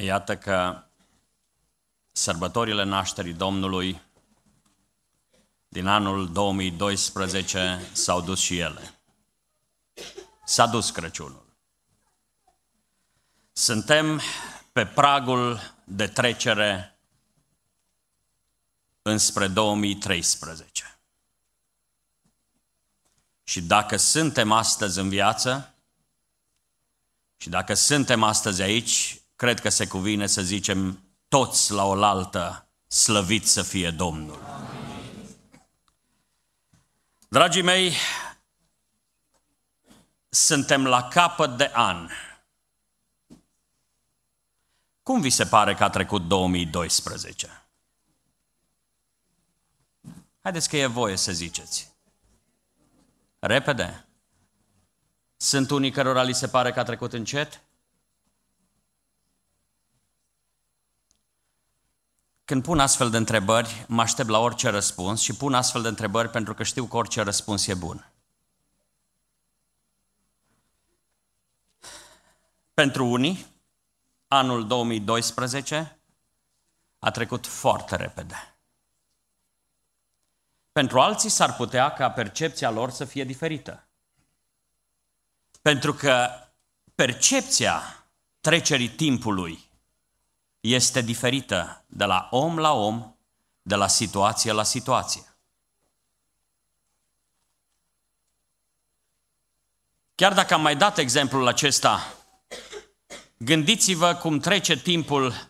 Iată că sărbătorile nașterii Domnului din anul 2012 s-au dus și ele. S-a dus Crăciunul. Suntem pe pragul de trecere înspre 2013. Și dacă suntem astăzi în viață, și dacă suntem astăzi aici, cred că se cuvine să zicem toți la oaltă, slăvit să fie Domnul. Amin. Dragii mei, suntem la capăt de an. Cum vi se pare că a trecut 2012? Haideți că e voie să ziceți. Repede. Sunt unii cărora li se pare că a trecut încet? Când pun astfel de întrebări, mă aștept la orice răspuns și pun astfel de întrebări pentru că știu că orice răspuns e bun. Pentru unii, anul 2012 a trecut foarte repede. Pentru alții s-ar putea ca percepția lor să fie diferită. Pentru că percepția trecerii timpului este diferită de la om la om, de la situație la situație. Chiar dacă am mai dat exemplul acesta, gândiți-vă cum trece timpul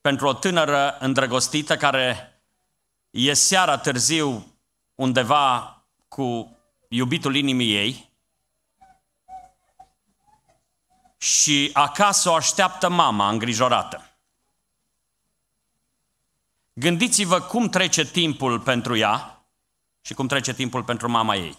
pentru o tânără îndrăgostită care e seara târziu undeva cu iubitul inimii ei și acasă o așteaptă mama îngrijorată. Gândiți-vă cum trece timpul pentru ea și cum trece timpul pentru mama ei.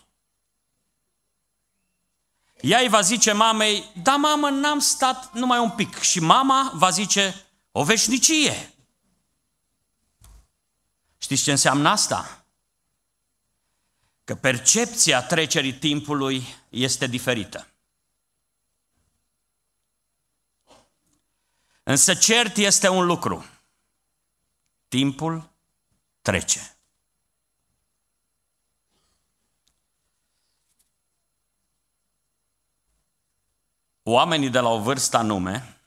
Ea îi va zice mamei, da mamă, n-am stat numai un pic. Și mama va zice, o veșnicie. Știți ce înseamnă asta? Că percepția trecerii timpului este diferită. Însă cert este un lucru. Timpul trece. Oamenii de la o vârstă anume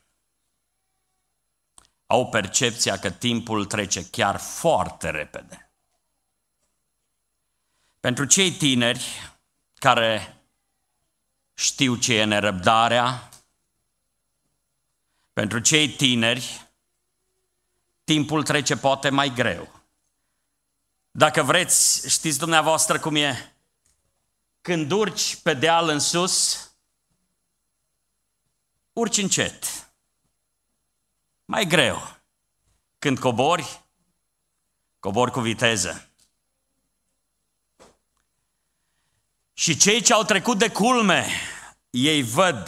au percepția că timpul trece chiar foarte repede. Pentru cei tineri care știu ce e nerăbdarea, pentru cei tineri timpul trece poate mai greu. Dacă vreți, știți dumneavoastră cum e? Când urci pe deal în sus, urci încet. Mai greu. Când cobori, cobori cu viteză. Și cei ce au trecut de culme, ei văd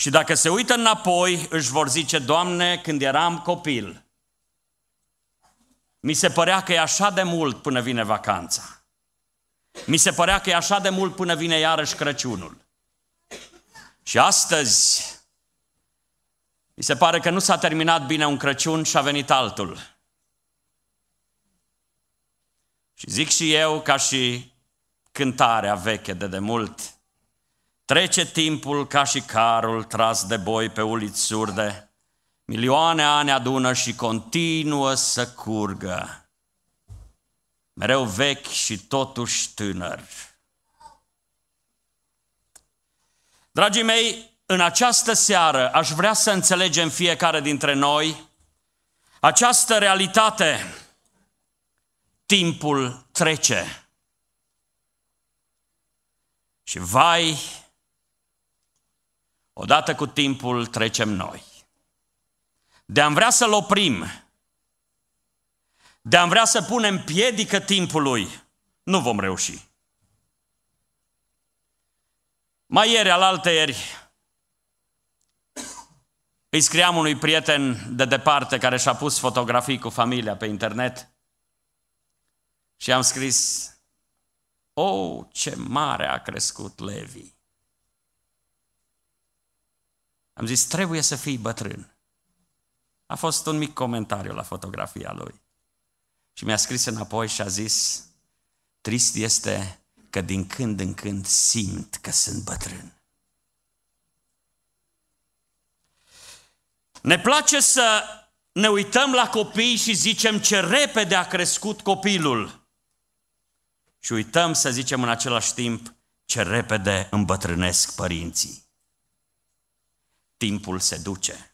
și dacă se uită înapoi, își vor zice, Doamne, când eram copil, mi se părea că e așa de mult până vine vacanța. Mi se părea că e așa de mult până vine iarăși Crăciunul. Și astăzi, mi se pare că nu s-a terminat bine un Crăciun și a venit altul. Și zic și eu, ca și cântarea veche de demult, Trece timpul ca și carul tras de boi pe uliți surde. Milioane ani adună și continuă să curgă. Mereu vechi și totuși tânăr. Dragii mei, în această seară aș vrea să înțelegem fiecare dintre noi această realitate. Timpul trece. Și vai Odată cu timpul trecem noi. De-am vrea să-l oprim, de-am vrea să punem piedică timpului, nu vom reuși. Mai ieri, al ieri, îi scriam unui prieten de departe care și-a pus fotografii cu familia pe internet și am scris, o, oh, ce mare a crescut Levi! Am zis, trebuie să fii bătrân. A fost un mic comentariu la fotografia lui. Și mi-a scris înapoi și a zis, trist este că din când în când simt că sunt bătrân. Ne place să ne uităm la copii și zicem ce repede a crescut copilul. Și uităm să zicem în același timp ce repede îmbătrânesc părinții timpul se duce.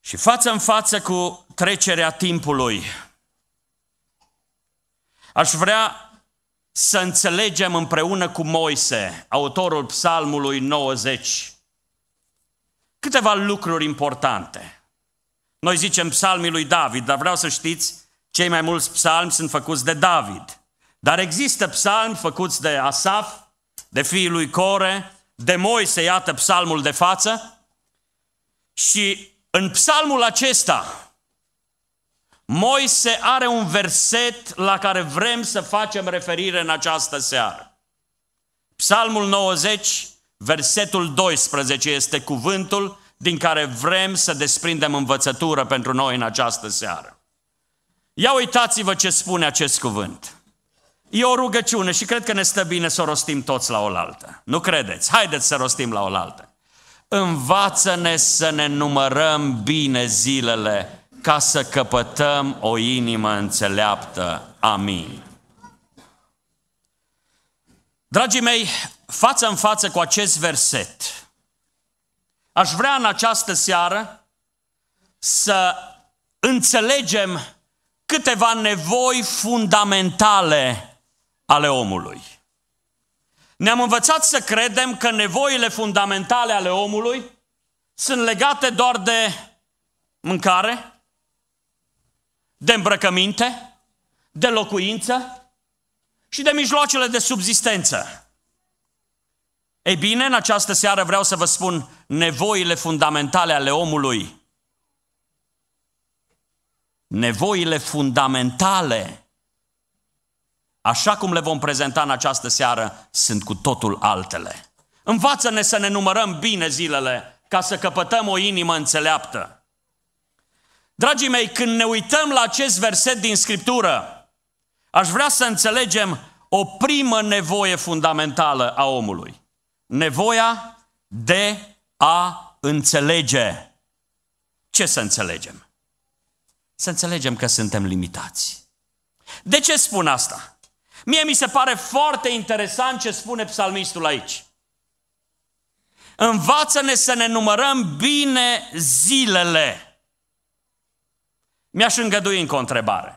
Și față în față cu trecerea timpului, aș vrea să înțelegem împreună cu Moise, autorul Psalmului 90, câteva lucruri importante. Noi zicem psalmii lui David, dar vreau să știți, cei mai mulți psalmi sunt făcuți de David. Dar există psalmi făcuți de Asaf, de fiii lui Core, de Moise, iată psalmul de față, și în psalmul acesta, Moise are un verset la care vrem să facem referire în această seară. Psalmul 90, versetul 12 este cuvântul din care vrem să desprindem învățătură pentru noi în această seară. Ia uitați-vă ce spune acest cuvânt. E o rugăciune și cred că ne stă bine să o rostim toți la oaltă. Nu credeți? Haideți să rostim la oaltă. Învață-ne să ne numărăm bine zilele ca să căpătăm o inimă înțeleaptă. Amin. Dragii mei, față în față cu acest verset, aș vrea în această seară să înțelegem câteva nevoi fundamentale ale omului. Ne-am învățat să credem că nevoile fundamentale ale omului sunt legate doar de mâncare, de îmbrăcăminte, de locuință și de mijloacele de subzistență. Ei bine, în această seară vreau să vă spun nevoile fundamentale ale omului. Nevoile fundamentale așa cum le vom prezenta în această seară, sunt cu totul altele. Învață-ne să ne numărăm bine zilele ca să căpătăm o inimă înțeleaptă. Dragii mei, când ne uităm la acest verset din Scriptură, aș vrea să înțelegem o primă nevoie fundamentală a omului. Nevoia de a înțelege. Ce să înțelegem? Să înțelegem că suntem limitați. De ce spun asta? Mie mi se pare foarte interesant ce spune psalmistul aici. Învață-ne să ne numărăm bine zilele. Mi-aș îngădui încă o întrebare.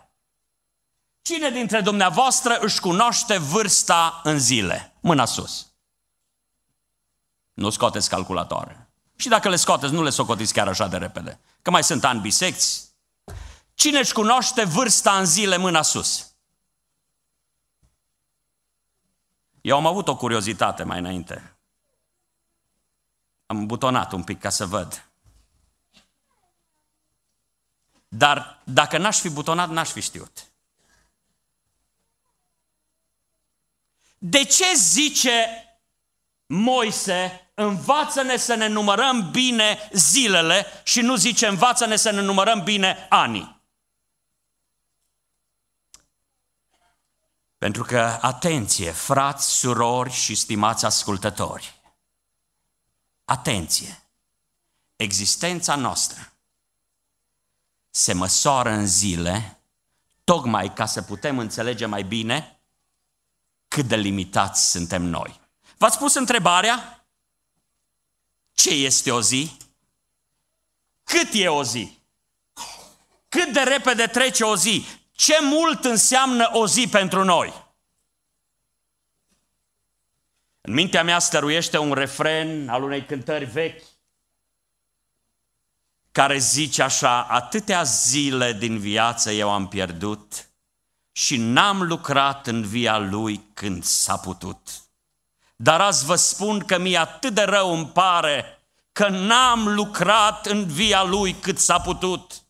Cine dintre dumneavoastră își cunoaște vârsta în zile? Mâna sus. Nu scoateți calculatoare. Și dacă le scoateți, nu le socotiți chiar așa de repede. Că mai sunt ani bisecți. Cine își cunoaște vârsta în zile? Mâna sus. Eu am avut o curiozitate mai înainte. Am butonat un pic ca să văd. Dar dacă n-aș fi butonat, n-aș fi știut. De ce zice Moise, învață-ne să ne numărăm bine zilele și nu zice învață-ne să ne numărăm bine anii? Pentru că, atenție, frați, surori și stimați ascultători, atenție, existența noastră se măsoară în zile, tocmai ca să putem înțelege mai bine cât de limitați suntem noi. V-ați pus întrebarea? Ce este o zi? Cât e o zi? Cât de repede trece o zi? ce mult înseamnă o zi pentru noi. În mintea mea stăruiește un refren al unei cântări vechi care zice așa, atâtea zile din viață eu am pierdut și n-am lucrat în via lui când s-a putut. Dar azi vă spun că mi atât de rău îmi pare că n-am lucrat în via lui cât s-a putut.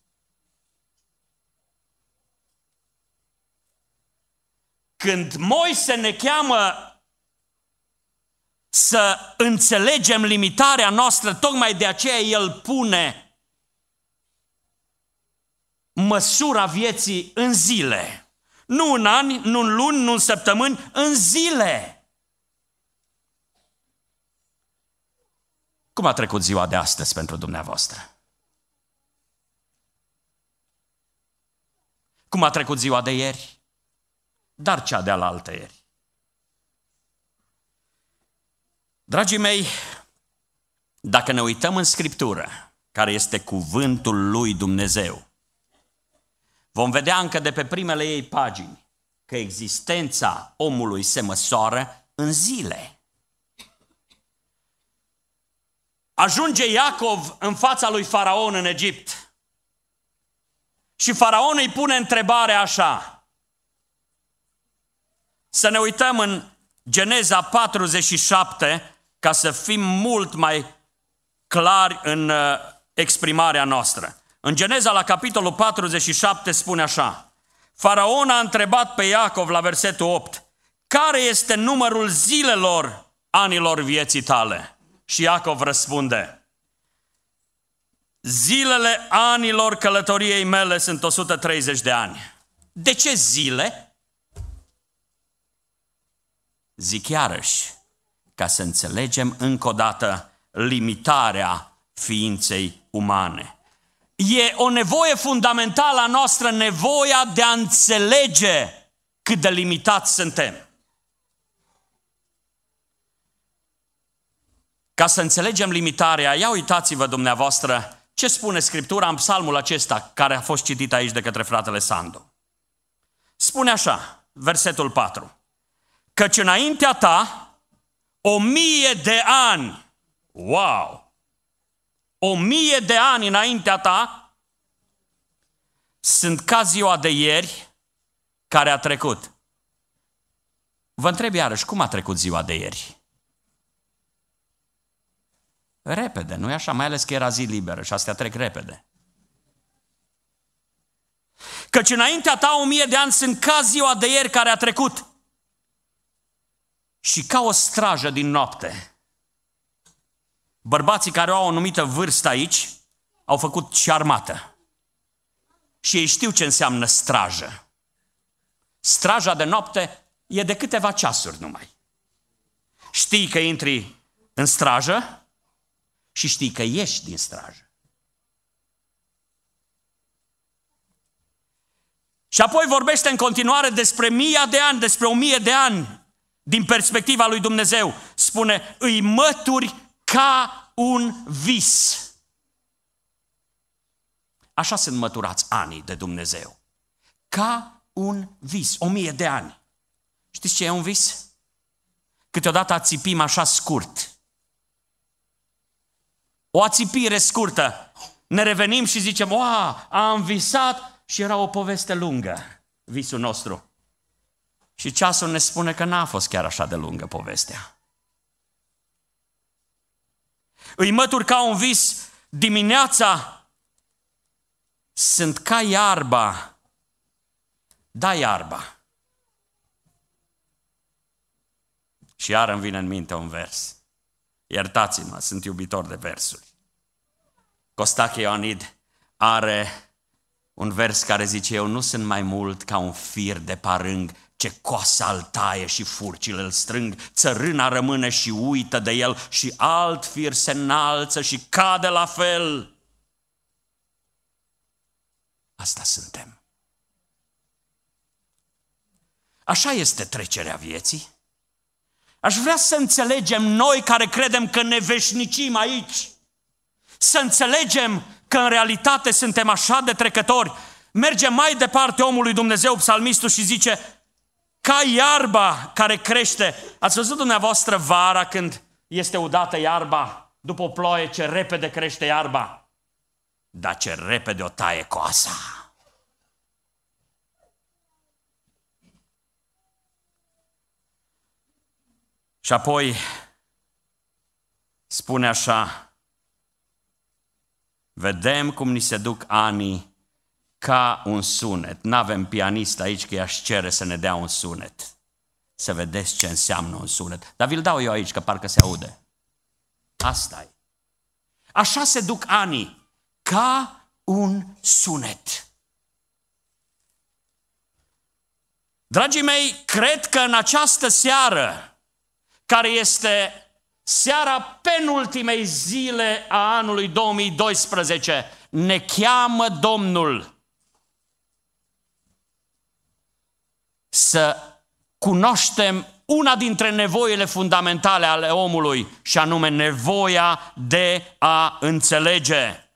Când Moise ne cheamă să înțelegem limitarea noastră, tocmai de aceea El pune măsura vieții în zile. Nu în ani, nu în luni, nu în săptămâni, în zile. Cum a trecut ziua de astăzi pentru dumneavoastră? Cum a trecut ziua de ieri? dar cea de-al altăieri. Dragii mei, dacă ne uităm în Scriptură, care este cuvântul lui Dumnezeu, vom vedea încă de pe primele ei pagini că existența omului se măsoară în zile. Ajunge Iacov în fața lui Faraon în Egipt. Și Faraon îi pune întrebarea așa, să ne uităm în Geneza 47 ca să fim mult mai clari în uh, exprimarea noastră. În Geneza la capitolul 47 spune așa, Faraon a întrebat pe Iacov la versetul 8, care este numărul zilelor anilor vieții tale? Și Iacov răspunde, zilele anilor călătoriei mele sunt 130 de ani. De ce zile? Zic iarăși, ca să înțelegem încă o dată limitarea ființei umane. E o nevoie fundamentală a noastră, nevoia de a înțelege cât de limitați suntem. Ca să înțelegem limitarea, ia uitați-vă dumneavoastră ce spune Scriptura în psalmul acesta care a fost citit aici de către fratele Sandu. Spune așa, versetul 4 căci înaintea ta o mie de ani, wow, o mie de ani înaintea ta sunt ca ziua de ieri care a trecut. Vă întreb iarăși, cum a trecut ziua de ieri? Repede, nu-i așa? Mai ales că era zi liberă și astea trec repede. Căci înaintea ta o mie de ani sunt ca ziua de ieri care a trecut și ca o strajă din noapte. Bărbații care au o anumită vârstă aici au făcut și armată. Și ei știu ce înseamnă strajă. Straja de noapte e de câteva ceasuri numai. Știi că intri în strajă și știi că ieși din strajă. Și apoi vorbește în continuare despre mii de ani, despre o mie de ani din perspectiva lui Dumnezeu, spune, îi mături ca un vis. Așa sunt măturați anii de Dumnezeu. Ca un vis, o mie de ani. Știți ce e un vis? Câteodată ațipim așa scurt. O ațipire scurtă. Ne revenim și zicem, oa, am visat și era o poveste lungă, visul nostru. Și ceasul ne spune că n-a fost chiar așa de lungă povestea. Îi mătur ca un vis dimineața, sunt ca iarba, da iarba. Și iar îmi vine în minte un vers. Iertați-mă, sunt iubitor de versuri. Costache Ioanid are un vers care zice, eu nu sunt mai mult ca un fir de parâng ce coasă al taie și furcile îl strâng, țărâna rămâne și uită de el și alt fir se înalță și cade la fel. Asta suntem. Așa este trecerea vieții. Aș vrea să înțelegem noi care credem că ne veșnicim aici, să înțelegem că în realitate suntem așa de trecători. Merge mai departe omul lui Dumnezeu, psalmistul, și zice, ca iarba care crește. Ați văzut dumneavoastră vara când este udată iarba, după o ploaie, ce repede crește iarba. Dar ce repede o taie coasa. Și apoi spune așa, vedem cum ni se duc anii ca un sunet. N-avem pianist aici că i-aș cere să ne dea un sunet. Să vedeți ce înseamnă un sunet. Dar vi-l dau eu aici, că parcă se aude. asta e. Așa se duc anii, ca un sunet. Dragii mei, cred că în această seară, care este seara penultimei zile a anului 2012, ne cheamă Domnul să cunoaștem una dintre nevoile fundamentale ale omului, și anume nevoia de a înțelege.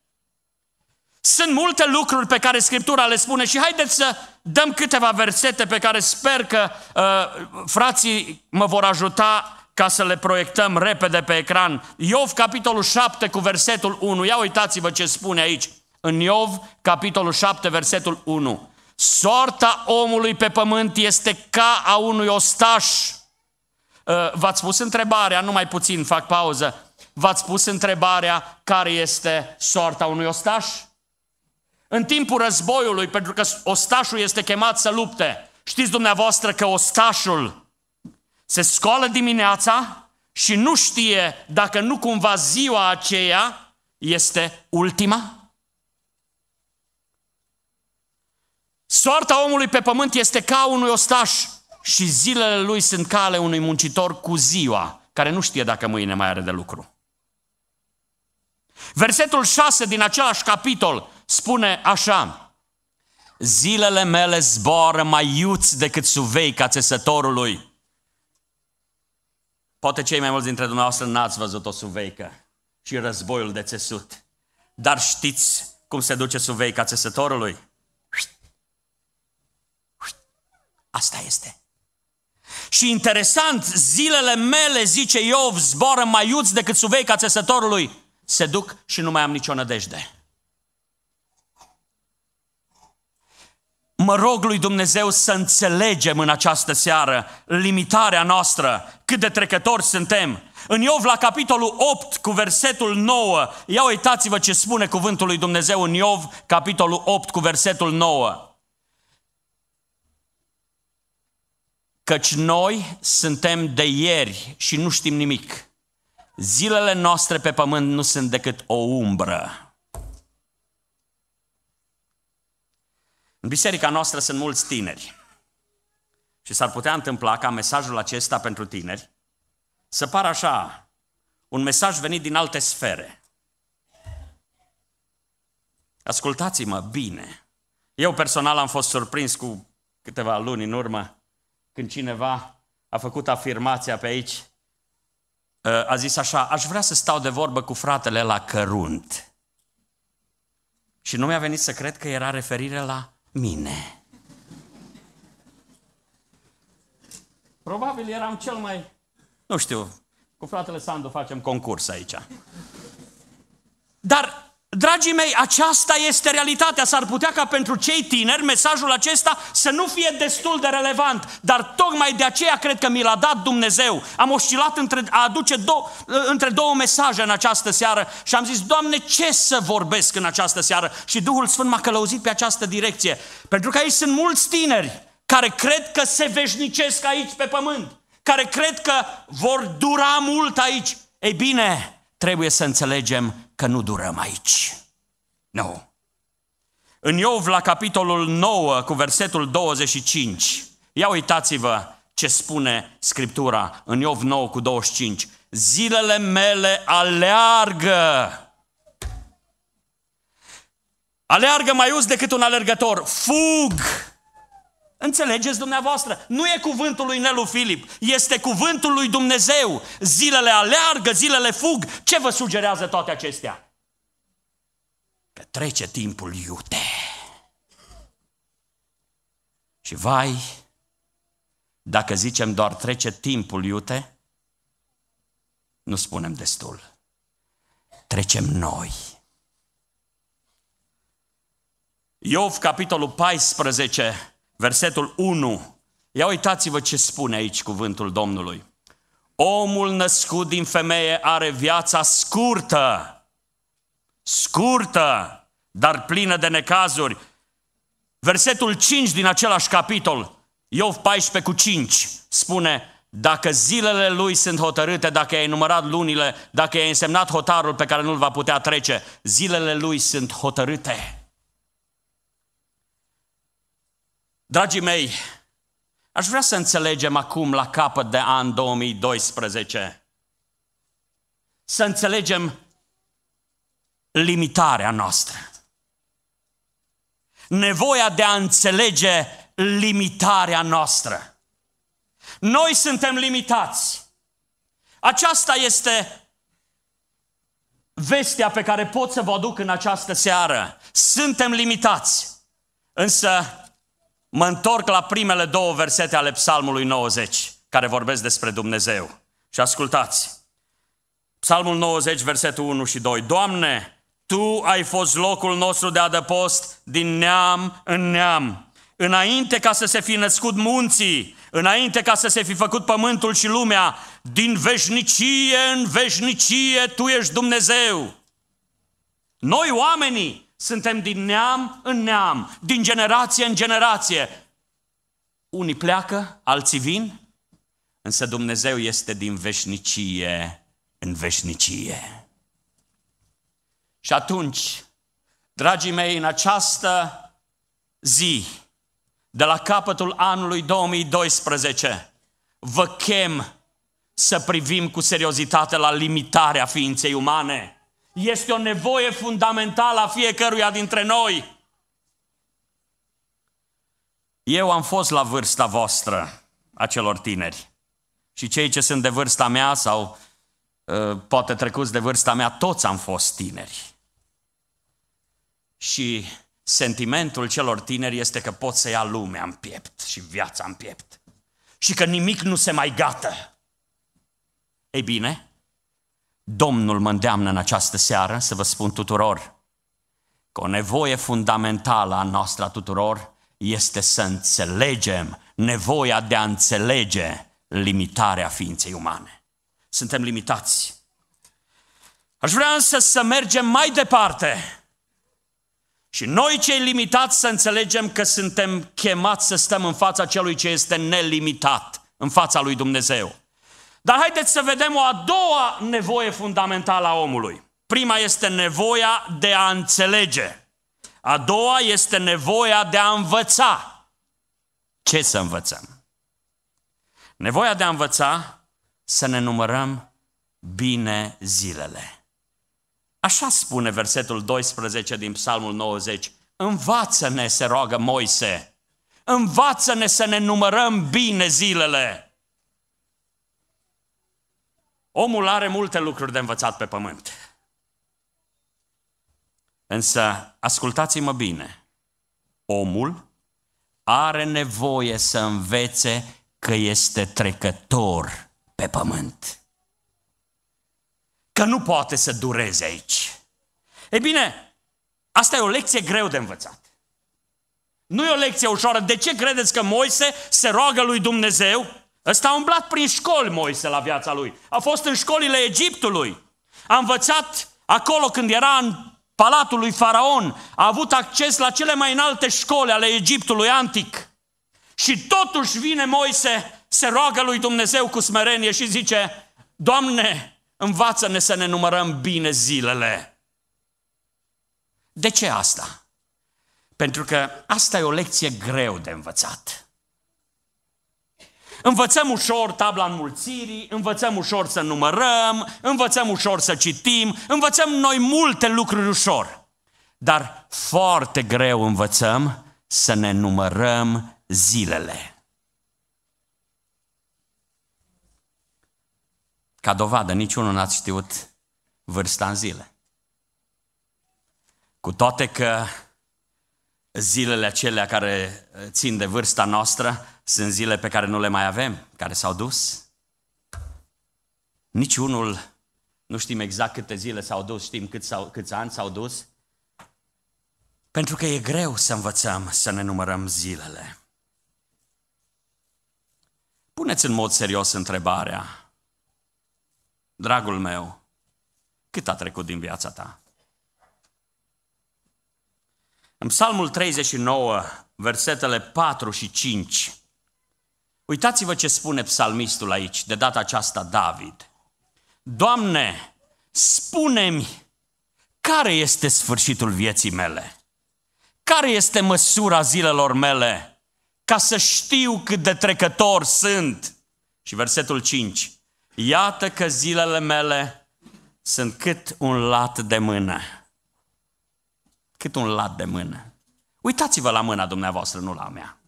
Sunt multe lucruri pe care Scriptura le spune și haideți să dăm câteva versete pe care sper că uh, frații mă vor ajuta ca să le proiectăm repede pe ecran. Iov, capitolul 7, cu versetul 1. Ia uitați-vă ce spune aici. În Iov, capitolul 7, versetul 1. Sorta omului pe pământ este ca a unui ostaș. Uh, v-ați pus întrebarea, mai puțin fac pauză, v-ați pus întrebarea care este sorta unui ostaș? În timpul războiului, pentru că ostașul este chemat să lupte, știți dumneavoastră că ostașul se scoală dimineața și nu știe dacă nu cumva ziua aceea este ultima? Soarta omului pe pământ este ca unui ostaș și zilele lui sunt ca ale unui muncitor cu ziua, care nu știe dacă mâine mai are de lucru. Versetul 6 din același capitol spune așa, Zilele mele zboară mai iuți decât suveica țesătorului. Poate cei mai mulți dintre dumneavoastră n-ați văzut o suveică și războiul de țesut. Dar știți cum se duce suveica țesătorului? Asta este. Și interesant, zilele mele, zice Iov, zboară mai iuți decât suveica țesătorului. Se duc și nu mai am nicio nădejde. Mă rog lui Dumnezeu să înțelegem în această seară limitarea noastră, cât de trecători suntem. În Iov, la capitolul 8, cu versetul 9, ia uitați-vă ce spune cuvântul lui Dumnezeu în Iov, capitolul 8, cu versetul 9. căci noi suntem de ieri și nu știm nimic. Zilele noastre pe pământ nu sunt decât o umbră. În biserica noastră sunt mulți tineri. Și s-ar putea întâmpla ca mesajul acesta pentru tineri să pară așa, un mesaj venit din alte sfere. Ascultați-mă bine. Eu personal am fost surprins cu câteva luni în urmă când cineva a făcut afirmația pe aici, ă, a zis așa, aș vrea să stau de vorbă cu fratele la cărunt. Și nu mi-a venit să cred că era referire la mine. Probabil eram cel mai... Nu știu, cu fratele Sandu facem concurs aici. Dar Dragii mei, aceasta este realitatea. S-ar putea ca pentru cei tineri mesajul acesta să nu fie destul de relevant, dar tocmai de aceea cred că mi l-a dat Dumnezeu. Am oscilat între, a aduce do, între două mesaje în această seară și am zis, Doamne, ce să vorbesc în această seară? Și Duhul Sfânt m-a călăuzit pe această direcție. Pentru că aici sunt mulți tineri care cred că se veșnicesc aici pe pământ, care cred că vor dura mult aici. Ei bine, trebuie să înțelegem că nu durăm aici. Nu. În Iov, la capitolul 9, cu versetul 25, ia uitați-vă ce spune Scriptura în Iov 9 cu 25. Zilele mele aleargă. Aleargă mai us decât un alergător. Fug! Înțelegeți dumneavoastră? Nu e cuvântul lui Nelu Filip, este cuvântul lui Dumnezeu. Zilele aleargă, zilele fug. Ce vă sugerează toate acestea? Că trece timpul iute. Și vai, dacă zicem doar trece timpul iute, nu spunem destul. Trecem noi. Iov, capitolul 14, versetul 1. Ia uitați-vă ce spune aici cuvântul Domnului. Omul născut din femeie are viața scurtă, scurtă, dar plină de necazuri. Versetul 5 din același capitol, Iov 14 cu 5, spune dacă zilele lui sunt hotărâte, dacă i-ai numărat lunile, dacă i-ai însemnat hotarul pe care nu-l va putea trece, zilele lui sunt hotărâte. Dragii mei, aș vrea să înțelegem acum, la capăt de an 2012, să înțelegem limitarea noastră. Nevoia de a înțelege limitarea noastră. Noi suntem limitați. Aceasta este vestea pe care pot să vă aduc în această seară. Suntem limitați. Însă mă întorc la primele două versete ale Psalmului 90, care vorbesc despre Dumnezeu. Și ascultați. Psalmul 90, versetul 1 și 2. Doamne, Tu ai fost locul nostru de adăpost din neam în neam. Înainte ca să se fi născut munții, înainte ca să se fi făcut pământul și lumea, din veșnicie în veșnicie Tu ești Dumnezeu. Noi oamenii suntem din neam în neam, din generație în generație. Unii pleacă, alții vin, însă Dumnezeu este din veșnicie în veșnicie. Și atunci, dragii mei, în această zi, de la capătul anului 2012, vă chem să privim cu seriozitate la limitarea ființei umane. Este o nevoie fundamentală a fiecăruia dintre noi. Eu am fost la vârsta voastră, a celor tineri. Și cei ce sunt de vârsta mea sau uh, poate trecuți de vârsta mea, toți am fost tineri. Și sentimentul celor tineri este că pot să ia lumea în piept și viața în piept. Și că nimic nu se mai gată. Ei bine, Domnul mă îndeamnă în această seară să vă spun tuturor că o nevoie fundamentală a noastră a tuturor este să înțelegem nevoia de a înțelege limitarea ființei umane. Suntem limitați. Aș vrea însă să mergem mai departe și noi cei limitați să înțelegem că suntem chemați să stăm în fața celui ce este nelimitat, în fața lui Dumnezeu. Dar haideți să vedem o a doua nevoie fundamentală a omului. Prima este nevoia de a înțelege. A doua este nevoia de a învăța. Ce să învățăm? Nevoia de a învăța să ne numărăm bine zilele. Așa spune versetul 12 din Psalmul 90. Învață-ne, se roagă Moise, învață-ne să ne numărăm bine zilele Omul are multe lucruri de învățat pe pământ. Însă, ascultați-mă bine, omul are nevoie să învețe că este trecător pe pământ. Că nu poate să dureze aici. Ei bine, asta e o lecție greu de învățat. Nu e o lecție ușoară. De ce credeți că Moise se roagă lui Dumnezeu Ăsta a umblat prin școli Moise la viața lui. A fost în școlile Egiptului. A învățat acolo când era în palatul lui Faraon. A avut acces la cele mai înalte școli ale Egiptului antic. Și totuși vine Moise, se roagă lui Dumnezeu cu smerenie și zice, Doamne, învață-ne să ne numărăm bine zilele. De ce asta? Pentru că asta e o lecție greu de învățat. Învățăm ușor tabla înmulțirii, învățăm ușor să numărăm, învățăm ușor să citim, învățăm noi multe lucruri ușor. Dar foarte greu învățăm să ne numărăm zilele. Ca dovadă, niciunul n a știut vârsta în zile. Cu toate că zilele acelea care eh, țin de vârsta noastră sunt zile pe care nu le mai avem, care s-au dus. Niciunul, nu știm exact câte zile s-au dus, știm cât s-au, câți ani s-au dus, pentru că e greu să învățăm să ne numărăm zilele. Puneți în mod serios întrebarea, dragul meu, cât a trecut din viața ta? În Psalmul 39, versetele 4 și 5, uitați-vă ce spune psalmistul aici, de data aceasta David. Doamne, spune-mi care este sfârșitul vieții mele? Care este măsura zilelor mele? Ca să știu cât de trecător sunt. Și versetul 5. Iată că zilele mele sunt cât un lat de mână cât un lat de mână. Uitați-vă la mâna dumneavoastră, nu la mea.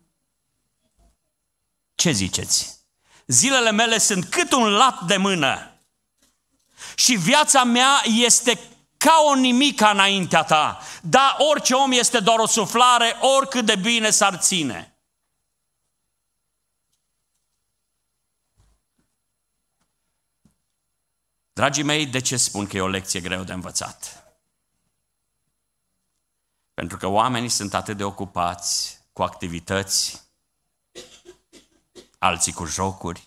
Ce ziceți? Zilele mele sunt cât un lat de mână și viața mea este ca o nimica înaintea ta. Da, orice om este doar o suflare, oricât de bine s-ar ține. Dragii mei, de ce spun că e o lecție greu de învățat? Pentru că oamenii sunt atât de ocupați cu activități, alții cu jocuri,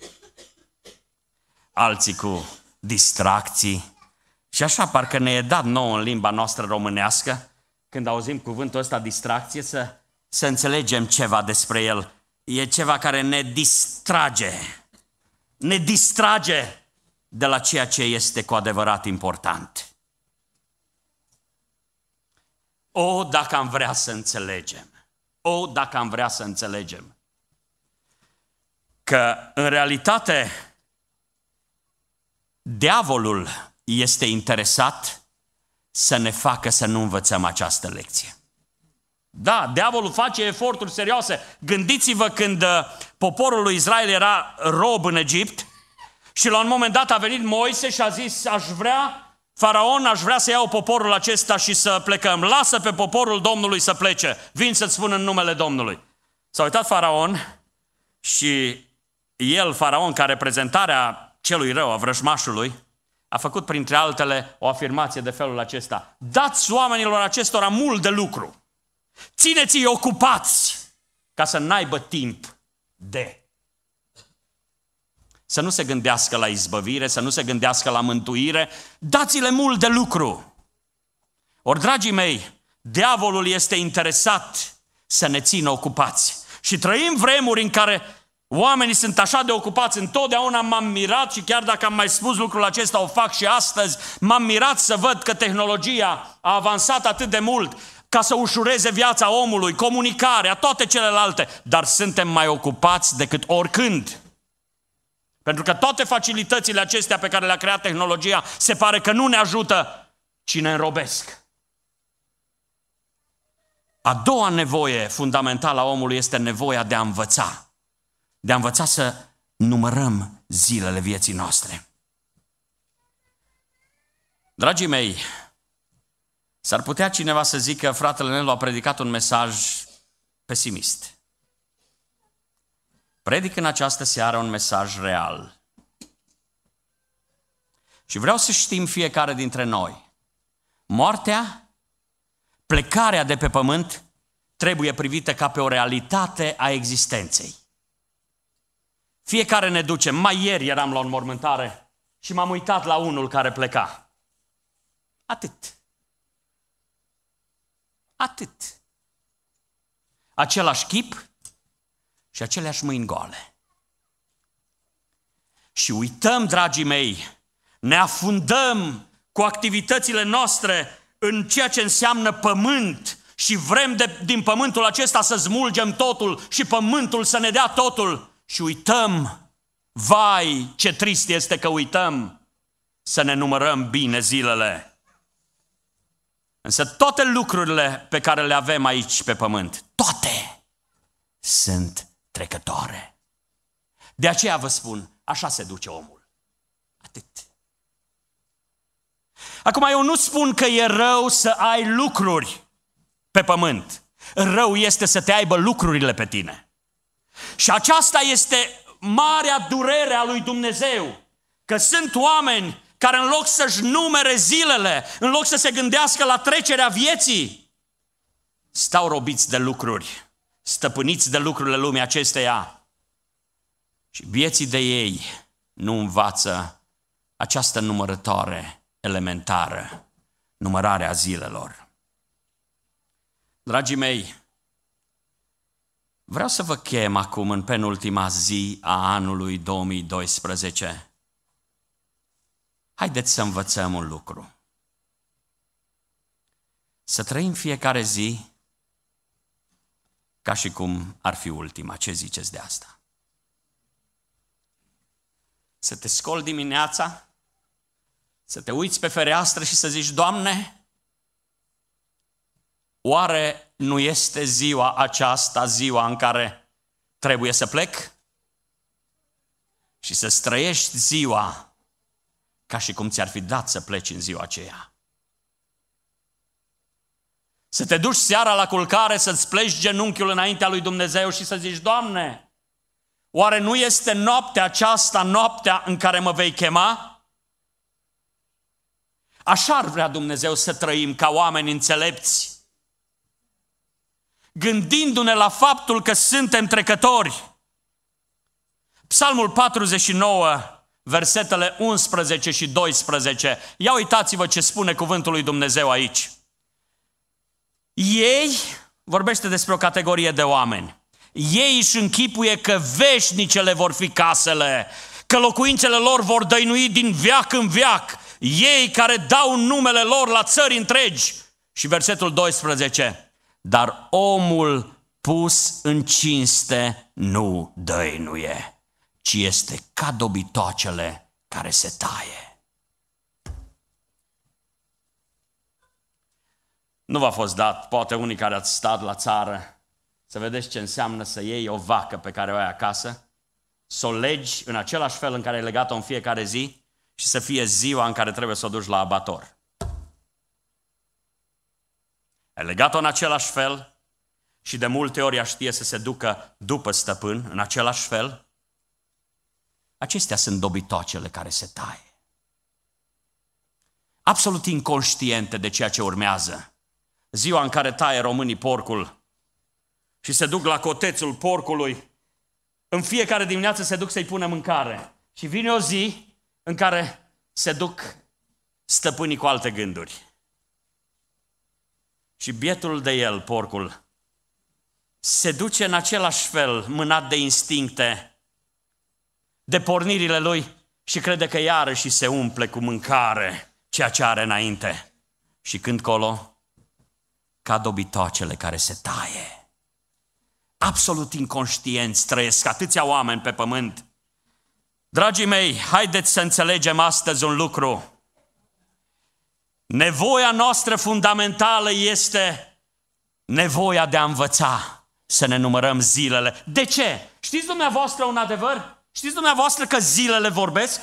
alții cu distracții. Și așa parcă ne e dat nou în limba noastră românească, când auzim cuvântul ăsta distracție, să, să înțelegem ceva despre el. E ceva care ne distrage. Ne distrage de la ceea ce este cu adevărat important. O, dacă am vrea să înțelegem, o, dacă am vrea să înțelegem că în realitate diavolul este interesat să ne facă să nu învățăm această lecție. Da, diavolul face eforturi serioase. Gândiți-vă când uh, poporul lui Israel era rob în Egipt și la un moment dat a venit Moise și a zis, aș vrea Faraon, aș vrea să iau poporul acesta și să plecăm. Lasă pe poporul Domnului să plece. Vin să-ți spun în numele Domnului. S-a uitat Faraon și el, Faraon, ca reprezentarea celui rău, a vrăjmașului, a făcut, printre altele, o afirmație de felul acesta. Dați oamenilor acestora mult de lucru. Țineți-i ocupați ca să n-aibă timp de să nu se gândească la izbăvire, să nu se gândească la mântuire, dați-le mult de lucru. Ori, dragii mei, diavolul este interesat să ne țină ocupați. Și trăim vremuri în care Oamenii sunt așa de ocupați, întotdeauna m-am mirat și chiar dacă am mai spus lucrul acesta, o fac și astăzi, m-am mirat să văd că tehnologia a avansat atât de mult ca să ușureze viața omului, comunicarea, toate celelalte, dar suntem mai ocupați decât oricând. Pentru că toate facilitățile acestea pe care le-a creat tehnologia se pare că nu ne ajută, ci ne înrobesc. A doua nevoie fundamentală a omului este nevoia de a învăța. De a învăța să numărăm zilele vieții noastre. Dragii mei, s-ar putea cineva să zică, fratele Nelu a predicat un mesaj pesimist. Predic în această seară un mesaj real. Și vreau să știm fiecare dintre noi. Moartea, plecarea de pe pământ, trebuie privită ca pe o realitate a existenței. Fiecare ne duce. Mai ieri eram la o înmormântare și m-am uitat la unul care pleca. Atât. Atât. Același chip, și aceleași mâini goale. Și uităm, dragii mei, ne afundăm cu activitățile noastre în ceea ce înseamnă pământ și vrem de, din pământul acesta să smulgem totul și pământul să ne dea totul și uităm, vai ce trist este că uităm să ne numărăm bine zilele. Însă toate lucrurile pe care le avem aici pe pământ, toate sunt trecătoare. De aceea vă spun, așa se duce omul. Atât. Acum, eu nu spun că e rău să ai lucruri pe pământ. Rău este să te aibă lucrurile pe tine. Și aceasta este marea durere a lui Dumnezeu. Că sunt oameni care în loc să-și numere zilele, în loc să se gândească la trecerea vieții, stau robiți de lucruri stăpâniți de lucrurile lumii acesteia și vieții de ei nu învață această numărătoare elementară, numărarea zilelor. Dragii mei, vreau să vă chem acum în penultima zi a anului 2012. Haideți să învățăm un lucru. Să trăim fiecare zi ca și cum ar fi ultima. Ce ziceți de asta? Să te scol dimineața, să te uiți pe fereastră și să zici, Doamne, oare nu este ziua aceasta ziua în care trebuie să plec? Și să străiești ziua ca și cum ți-ar fi dat să pleci în ziua aceea. Să te duci seara la culcare, să-ți pleci genunchiul înaintea lui Dumnezeu și să zici, Doamne, oare nu este noaptea aceasta noaptea în care mă vei chema? Așa ar vrea Dumnezeu să trăim ca oameni înțelepți. Gândindu-ne la faptul că suntem trecători. Psalmul 49, versetele 11 și 12. Ia uitați-vă ce spune cuvântul lui Dumnezeu aici. Ei, vorbește despre o categorie de oameni, ei își închipuie că veșnicele vor fi casele, că locuințele lor vor dăinui din viac în viac, ei care dau numele lor la țări întregi. Și versetul 12, dar omul pus în cinste nu dăinuie, ci este ca dobitoacele care se taie. Nu v-a fost dat, poate unii care ați stat la țară, să vedeți ce înseamnă să iei o vacă pe care o ai acasă, să o legi în același fel în care ai legat-o în fiecare zi și să fie ziua în care trebuie să o duci la abator. Ai legat-o în același fel și de multe ori ea știe să se ducă după stăpân, în același fel. Acestea sunt dobitoacele care se taie. Absolut inconștiente de ceea ce urmează ziua în care taie românii porcul și se duc la cotețul porcului, în fiecare dimineață se duc să-i pună mâncare. Și vine o zi în care se duc stăpânii cu alte gânduri. Și bietul de el, porcul, se duce în același fel, mânat de instincte, de pornirile lui și crede că iarăși se umple cu mâncare ceea ce are înainte. Și când colo, ca dobitoacele care se taie. Absolut inconștienți trăiesc atâția oameni pe pământ. Dragii mei, haideți să înțelegem astăzi un lucru. Nevoia noastră fundamentală este nevoia de a învăța să ne numărăm zilele. De ce? Știți dumneavoastră un adevăr? Știți dumneavoastră că zilele vorbesc?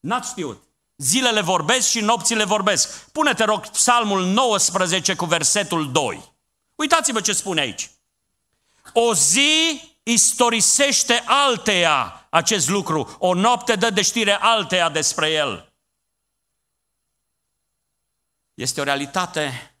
N-ați știut. Zilele vorbesc și nopțile vorbesc. Pune-te rog psalmul 19 cu versetul 2. Uitați-vă ce spune aici. O zi istorisește alteia acest lucru. O noapte dă de știre alteia despre el. Este o realitate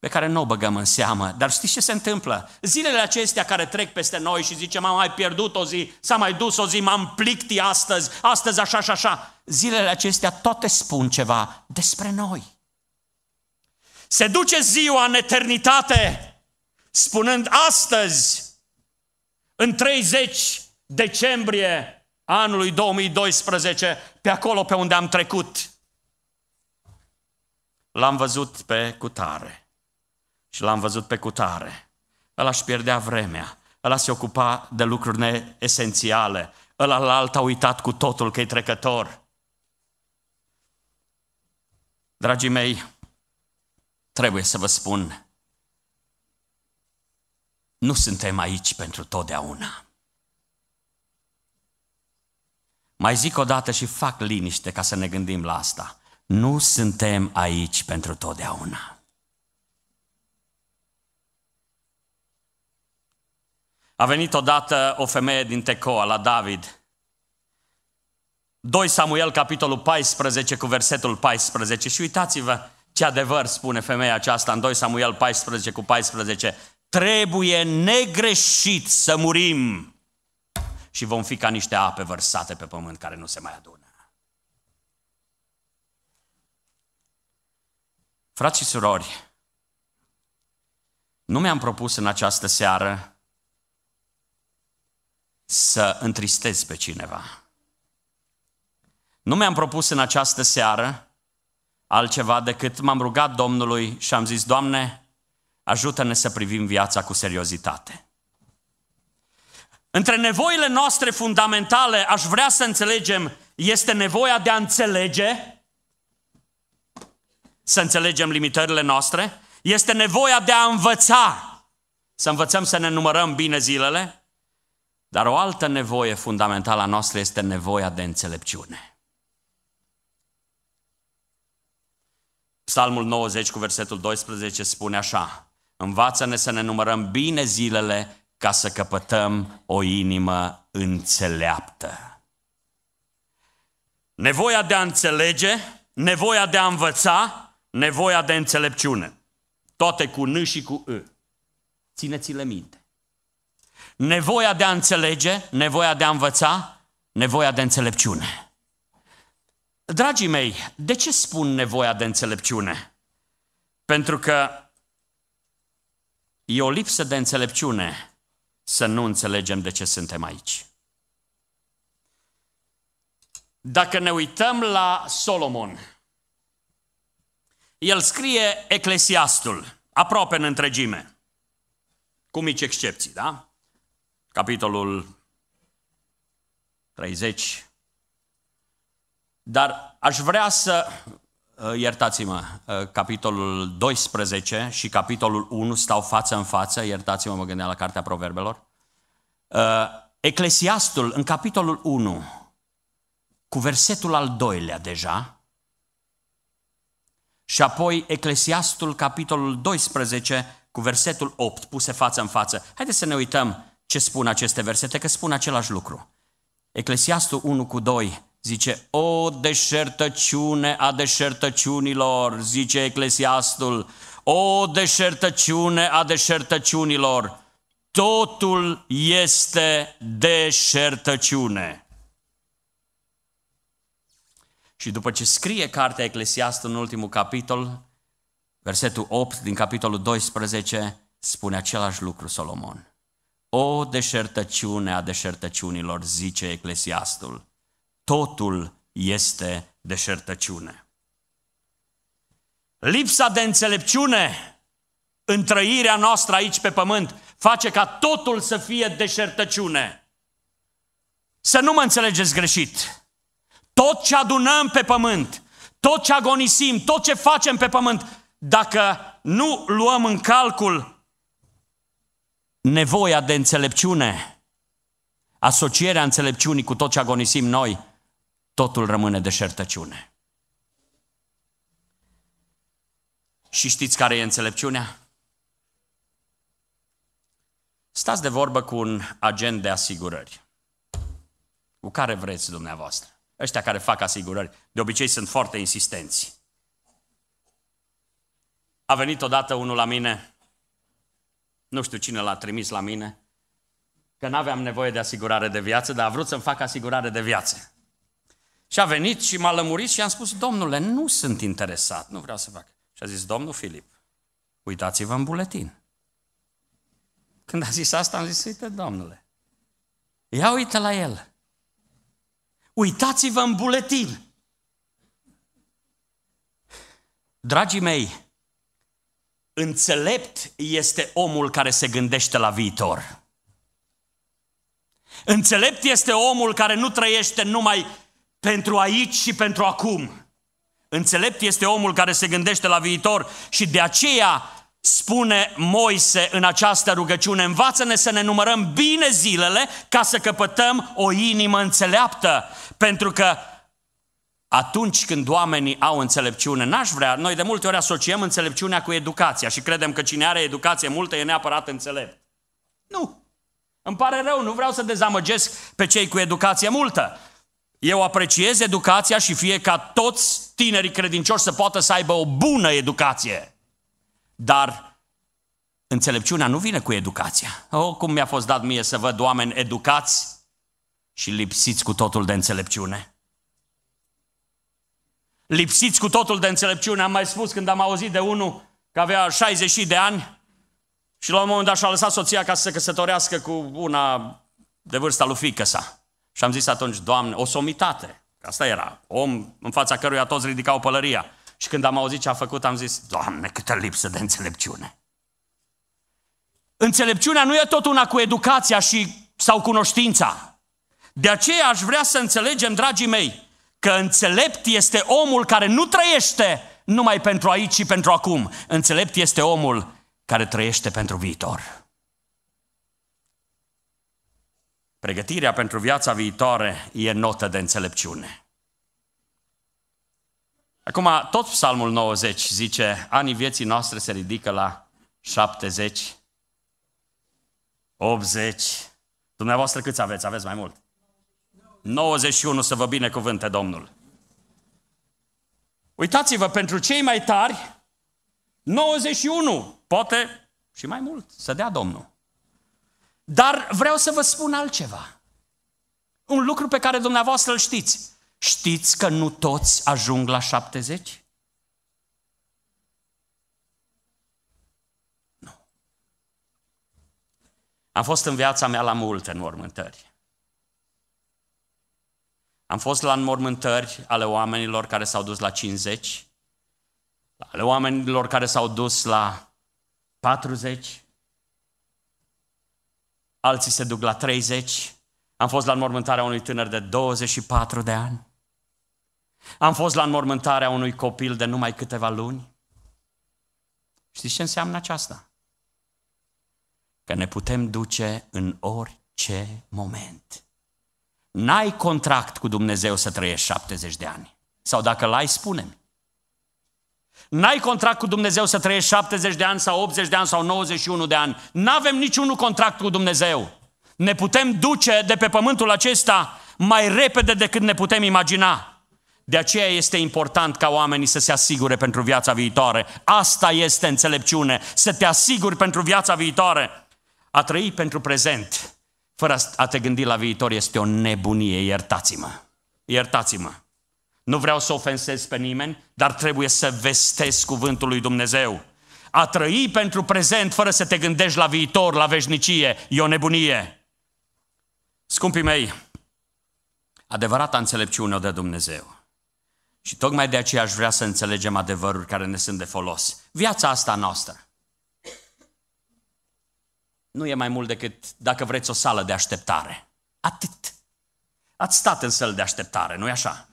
pe care nu o băgăm în seamă. Dar știți ce se întâmplă? Zilele acestea care trec peste noi și zicem, am mai pierdut o zi, s-a mai dus o zi, m-am plicti astăzi, astăzi așa și așa. Zilele acestea toate spun ceva despre noi. Se duce ziua în eternitate spunând astăzi, în 30 decembrie anului 2012, pe acolo pe unde am trecut. L-am văzut pe cutare și l-am văzut pe cutare. Ăla își pierdea vremea, ăla se ocupa de lucruri neesențiale, ăla la alt a uitat cu totul că e trecător. Dragii mei, trebuie să vă spun, nu suntem aici pentru totdeauna. Mai zic o dată și fac liniște ca să ne gândim la asta. Nu suntem aici pentru totdeauna. A venit odată o femeie din Tecoa la David. 2 Samuel, capitolul 14, cu versetul 14. Și uitați-vă ce adevăr spune femeia aceasta în 2 Samuel 14, cu 14. Trebuie negreșit să murim și vom fi ca niște ape vărsate pe pământ care nu se mai adună. Frați și surori, nu mi-am propus în această seară să întristez pe cineva. Nu mi-am propus în această seară altceva decât m-am rugat Domnului și am zis, Doamne, ajută-ne să privim viața cu seriozitate. Între nevoile noastre fundamentale, aș vrea să înțelegem, este nevoia de a înțelege, să înțelegem limitările noastre, este nevoia de a învăța, să învățăm să ne numărăm bine zilele, dar o altă nevoie fundamentală a noastră este nevoia de înțelepciune. Psalmul 90 cu versetul 12 spune așa, învață-ne să ne numărăm bine zilele ca să căpătăm o inimă înțeleaptă. Nevoia de a înțelege, nevoia de a învăța, nevoia de înțelepciune. Toate cu N și cu I. Țineți-le minte nevoia de a înțelege, nevoia de a învăța, nevoia de înțelepciune. Dragii mei, de ce spun nevoia de înțelepciune? Pentru că e o lipsă de înțelepciune să nu înțelegem de ce suntem aici. Dacă ne uităm la Solomon, el scrie Eclesiastul, aproape în întregime, cu mici excepții, da? capitolul 30. Dar aș vrea să, uh, iertați-mă, uh, capitolul 12 și capitolul 1 stau față în față, iertați-mă, mă gândeam la Cartea Proverbelor. Uh, Eclesiastul, în capitolul 1, cu versetul al doilea deja, și apoi Eclesiastul, capitolul 12, cu versetul 8, puse față în față. Haideți să ne uităm ce spun aceste versete, că spun același lucru. Eclesiastul 1 cu 2 zice, o deșertăciune a deșertăciunilor, zice Eclesiastul, o deșertăciune a deșertăciunilor, totul este deșertăciune. Și după ce scrie cartea Eclesiastul în ultimul capitol, versetul 8 din capitolul 12, spune același lucru Solomon. O deșertăciune a deșertăciunilor, zice Eclesiastul. Totul este deșertăciune. Lipsa de înțelepciune în trăirea noastră aici pe pământ face ca totul să fie deșertăciune. Să nu mă înțelegeți greșit. Tot ce adunăm pe pământ, tot ce agonisim, tot ce facem pe pământ, dacă nu luăm în calcul nevoia de înțelepciune, asocierea înțelepciunii cu tot ce agonisim noi, totul rămâne deșertăciune. Și știți care e înțelepciunea? Stați de vorbă cu un agent de asigurări. Cu care vreți dumneavoastră? Ăștia care fac asigurări, de obicei sunt foarte insistenți. A venit odată unul la mine nu știu cine l-a trimis la mine, că n-aveam nevoie de asigurare de viață, dar a vrut să-mi fac asigurare de viață. Și a venit și m-a lămurit și am spus, domnule, nu sunt interesat, nu vreau să fac. Și a zis, domnul Filip, uitați-vă în buletin. Când a zis asta, am zis, uite, domnule, ia uite la el. Uitați-vă în buletin. Dragii mei, Înțelept este omul care se gândește la viitor. Înțelept este omul care nu trăiește numai pentru aici și pentru acum. Înțelept este omul care se gândește la viitor și de aceea spune Moise în această rugăciune, învață-ne să ne numărăm bine zilele ca să căpătăm o inimă înțeleaptă, pentru că atunci când oamenii au înțelepciune, n-aș vrea, noi de multe ori asociem înțelepciunea cu educația și credem că cine are educație multă e neapărat înțelept. Nu. Îmi pare rău, nu vreau să dezamăgesc pe cei cu educație multă. Eu apreciez educația și fie ca toți tinerii credincioși să poată să aibă o bună educație. Dar înțelepciunea nu vine cu educația. Oh, cum mi-a fost dat mie să văd oameni educați și lipsiți cu totul de înțelepciune lipsiți cu totul de înțelepciune. Am mai spus când am auzit de unul că avea 60 de ani și la un moment dat și-a lăsat soția ca să se căsătorească cu una de vârsta lui fică sa. Și am zis atunci, Doamne, o somitate. Asta era, om în fața căruia toți ridicau pălăria. Și când am auzit ce a făcut, am zis, Doamne, câtă lipsă de înțelepciune. Înțelepciunea nu e tot una cu educația și, sau cunoștința. De aceea aș vrea să înțelegem, dragii mei, Că înțelept este omul care nu trăiește numai pentru aici și pentru acum. Înțelept este omul care trăiește pentru viitor. Pregătirea pentru viața viitoare e notă de înțelepciune. Acum, tot Psalmul 90 zice, anii vieții noastre se ridică la 70, 80. Dumneavoastră câți aveți? Aveți mai mult? 91 să vă binecuvânte Domnul. Uitați-vă, pentru cei mai tari, 91, poate și mai mult, să dea Domnul. Dar vreau să vă spun altceva. Un lucru pe care dumneavoastră îl știți. Știți că nu toți ajung la 70? Nu. Am fost în viața mea la multe înmormântări. Am fost la înmormântări ale oamenilor care s-au dus la 50, ale oamenilor care s-au dus la 40, alții se duc la 30. Am fost la înmormântarea unui tânăr de 24 de ani. Am fost la înmormântarea unui copil de numai câteva luni. Știți ce înseamnă aceasta? Că ne putem duce în orice moment. N-ai contract cu Dumnezeu să trăiești 70 de ani. Sau dacă l-ai, spune-mi. N-ai contract cu Dumnezeu să trăiești 70 de ani sau 80 de ani sau 91 de ani. N-avem niciunul contract cu Dumnezeu. Ne putem duce de pe pământul acesta mai repede decât ne putem imagina. De aceea este important ca oamenii să se asigure pentru viața viitoare. Asta este înțelepciune, să te asiguri pentru viața viitoare. A trăi pentru prezent fără a te gândi la viitor, este o nebunie, iertați-mă. Iertați-mă. Nu vreau să ofensez pe nimeni, dar trebuie să vestesc cuvântul lui Dumnezeu. A trăi pentru prezent fără să te gândești la viitor, la veșnicie, e o nebunie. Scumpii mei, adevărata înțelepciune o de Dumnezeu. Și tocmai de aceea aș vrea să înțelegem adevărul care ne sunt de folos. Viața asta noastră nu e mai mult decât, dacă vreți, o sală de așteptare. Atât. Ați stat în săl de așteptare, nu-i așa?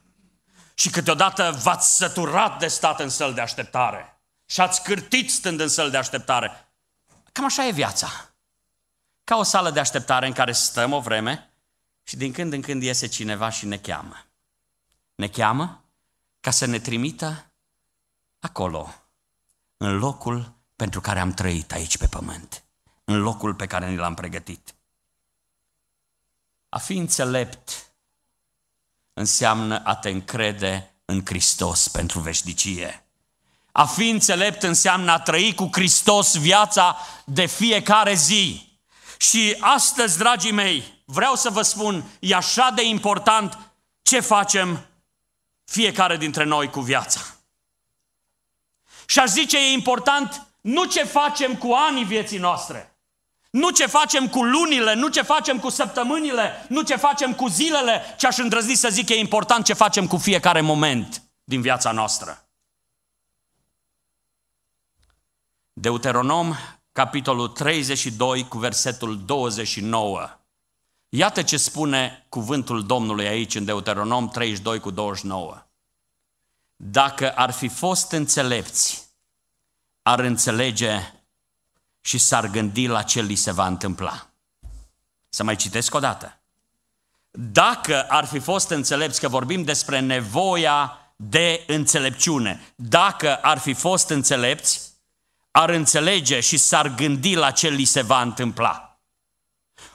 Și câteodată v-ați săturat de stat în săl de așteptare. Și ați cârtit stând în săl de așteptare. Cam așa e viața. Ca o sală de așteptare în care stăm o vreme și din când în când iese cineva și ne cheamă. Ne cheamă ca să ne trimită acolo, în locul pentru care am trăit aici pe pământ în locul pe care ni l-am pregătit. A fi înțelept înseamnă a te încrede în Hristos pentru veșnicie. A fi înțelept înseamnă a trăi cu Hristos viața de fiecare zi. Și astăzi, dragii mei, vreau să vă spun, e așa de important ce facem fiecare dintre noi cu viața. Și aș zice, e important nu ce facem cu anii vieții noastre, nu ce facem cu lunile, nu ce facem cu săptămânile, nu ce facem cu zilele, ce aș îndrăzni să zic că e important ce facem cu fiecare moment din viața noastră. Deuteronom, capitolul 32, cu versetul 29. Iată ce spune cuvântul Domnului aici în Deuteronom 32 cu 29. Dacă ar fi fost înțelepți, ar înțelege și s-ar gândi la ce li se va întâmpla. Să mai citesc o dată. Dacă ar fi fost înțelepți, că vorbim despre nevoia de înțelepciune, dacă ar fi fost înțelepți, ar înțelege și s-ar gândi la ce li se va întâmpla.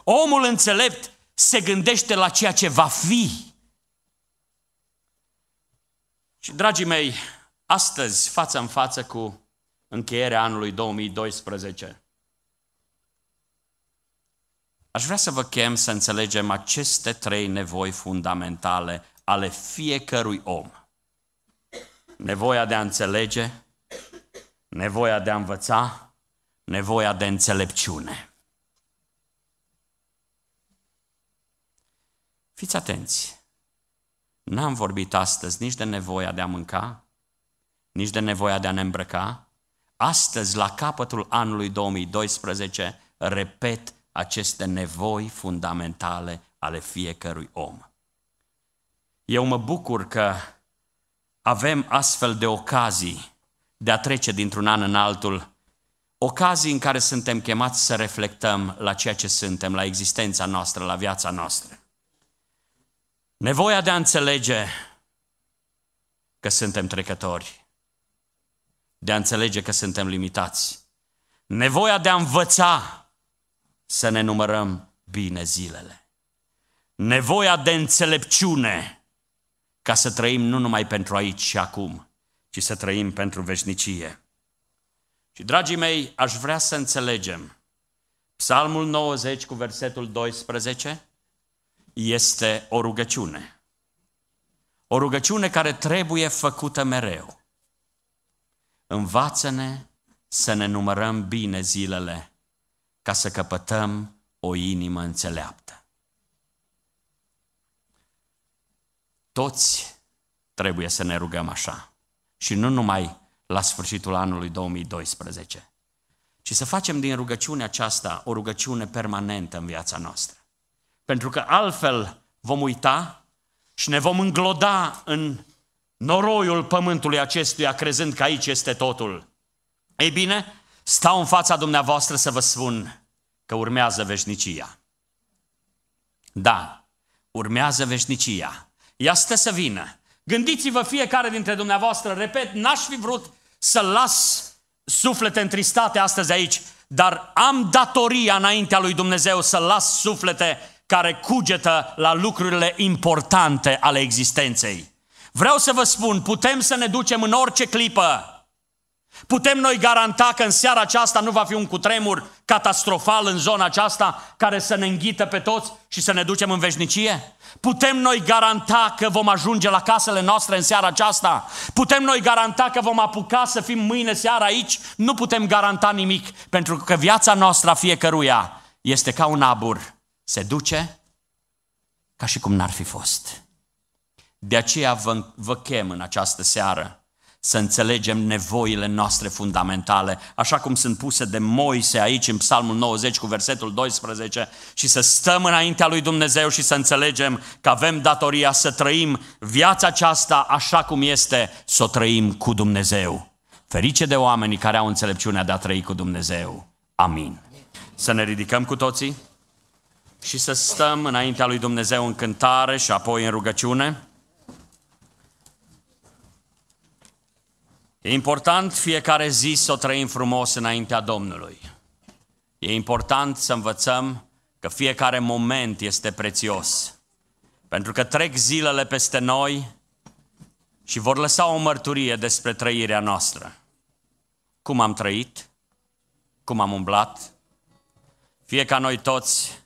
Omul înțelept se gândește la ceea ce va fi. Și, dragii mei, astăzi, față în față cu încheierea anului 2012, Aș vrea să vă chem să înțelegem aceste trei nevoi fundamentale ale fiecărui om. Nevoia de a înțelege, nevoia de a învăța, nevoia de înțelepciune. Fiți atenți! N-am vorbit astăzi nici de nevoia de a mânca, nici de nevoia de a ne îmbrăca. Astăzi, la capătul anului 2012, repet aceste nevoi fundamentale ale fiecărui om. Eu mă bucur că avem astfel de ocazii de a trece dintr-un an în altul, ocazii în care suntem chemați să reflectăm la ceea ce suntem, la existența noastră, la viața noastră. Nevoia de a înțelege că suntem trecători, de a înțelege că suntem limitați, nevoia de a învăța să ne numărăm bine zilele. Nevoia de înțelepciune ca să trăim nu numai pentru aici și acum, ci să trăim pentru veșnicie. Și dragii mei, aș vrea să înțelegem Psalmul 90 cu versetul 12 este o rugăciune. O rugăciune care trebuie făcută mereu. Învață-ne să ne numărăm bine zilele ca să căpătăm o inimă înțeleaptă. Toți trebuie să ne rugăm așa. Și nu numai la sfârșitul anului 2012, ci să facem din rugăciunea aceasta o rugăciune permanentă în viața noastră. Pentru că altfel vom uita și ne vom îngloda în noroiul pământului acestuia, crezând că aici este totul. Ei bine, stau în fața dumneavoastră să vă spun că urmează veșnicia. Da, urmează veșnicia. Ia stă să vină. Gândiți-vă fiecare dintre dumneavoastră, repet, n-aș fi vrut să las suflete întristate astăzi aici, dar am datoria înaintea lui Dumnezeu să las suflete care cugetă la lucrurile importante ale existenței. Vreau să vă spun, putem să ne ducem în orice clipă Putem noi garanta că în seara aceasta nu va fi un cutremur catastrofal în zona aceasta care să ne înghită pe toți și să ne ducem în veșnicie? Putem noi garanta că vom ajunge la casele noastre în seara aceasta? Putem noi garanta că vom apuca să fim mâine seara aici? Nu putem garanta nimic, pentru că viața noastră a fiecăruia este ca un abur. Se duce ca și cum n-ar fi fost. De aceea vă, vă chem în această seară să înțelegem nevoile noastre fundamentale, așa cum sunt puse de Moise aici în Psalmul 90 cu versetul 12 și să stăm înaintea lui Dumnezeu și să înțelegem că avem datoria să trăim viața aceasta așa cum este, să o trăim cu Dumnezeu. Ferice de oamenii care au înțelepciunea de a trăi cu Dumnezeu. Amin. Să ne ridicăm cu toții și să stăm înaintea lui Dumnezeu în cântare și apoi în rugăciune. E important fiecare zi să o trăim frumos înaintea Domnului. E important să învățăm că fiecare moment este prețios. Pentru că trec zilele peste noi și vor lăsa o mărturie despre trăirea noastră. Cum am trăit, cum am umblat. Fie ca noi toți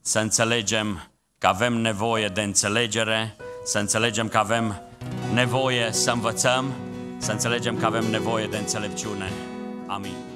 să înțelegem că avem nevoie de înțelegere, să înțelegem că avem nevoie să învățăm să înțelegem că avem nevoie de înțelepciune. Amin.